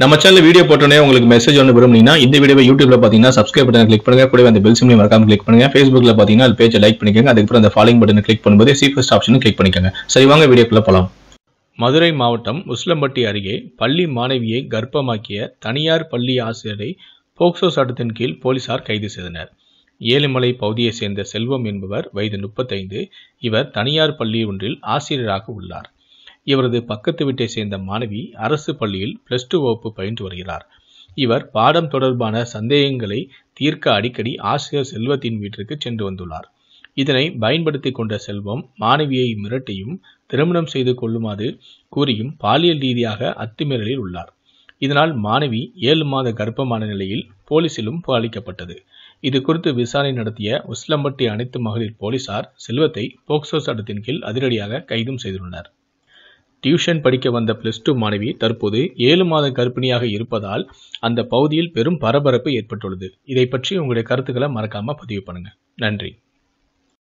நம்ம channel video போட்டோன்னே உங்களுக்கு மெசேஜ் ஒன்று விரும்புனீங்கன்னா இந்த வீடியோ யூடியூப்ல பார்த்தீங்கன்னா சப்ஸ்கிரைப் பட்டன் கிளிக் பண்ணுங்க கூட அந்த பெல் சிம்லையும் மறக்காம கிளிக் பண்ணுங்க ஃபேஸ்புக்ல பார்த்தீங்கன்னா அது பேஜை லைக் பண்ணிக்கோங்க அதுக்கப்புறம் அந்த ஃபாலோயிங் பட்டன் கிளிக் பண்ணும்போது சீஃபஸ்ட் ஆப்ஷனும் கிளிக் பண்ணிக்கோங்க சரி வாங்க வீடியோக்குள்ள போகலாம் மதுரை மாவட்டம் உஸ்லம்பட்டி அருகே பள்ளி மாணவியை கர்ப்பமாக்கிய தனியார் பள்ளி ஆசிரியரை போக்சோ சட்டத்தின் கீழ் போலீசார் கைது செய்தனர் ஏழுமலை பகுதியைச் சேர்ந்த செல்வம் என்பவர் வயது முப்பத்தைந்து இவர் தனியார் பள்ளி ஒன்றில் ஆசிரியராக உள்ளார் இவரது பக்கத்து வீட்டை சேர்ந்த மாணவி அரசு பள்ளியில் பிளஸ் டூ வகுப்பு பயின்று வருகிறார் இவர் பாடம் தொடர்பான சந்தேகங்களை தீர்க்க அடிக்கடி ஆசிரியர் செல்வத்தின் வீட்டிற்கு சென்று வந்துள்ளார் இதனை பயன்படுத்தி கொண்ட செல்வம் மாணவியை மிரட்டியும் திருமணம் செய்து கொள்ளுமாறு கூறியும் பாலியல் ரீதியாக அத்துமீறலில் உள்ளார் இதனால் மாணவி ஏழு மாத கர்ப்பமான நிலையில் போலீசிலும் புகாரளிக்கப்பட்டது இது குறித்து விசாரணை நடத்திய உஸ்லம்பட்டி அனைத்து மகளிர் போலீசார் செல்வத்தை போக்சோ சட்டத்தின் கீழ் அதிரடியாக கைதும் செய்துள்ளனர் டியூஷன் படிக்க வந்த பிளஸ் டூ மாணவி தற்போது ஏழு மாத கர்ப்பிணியாக இருப்பதால் அந்த பகுதியில் பெரும் பரபரப்பு ஏற்பட்டுள்ளது இதை பற்றி உங்களுடைய கருத்துக்களை மறக்காமல் பதிவு பண்ணுங்கள் நன்றி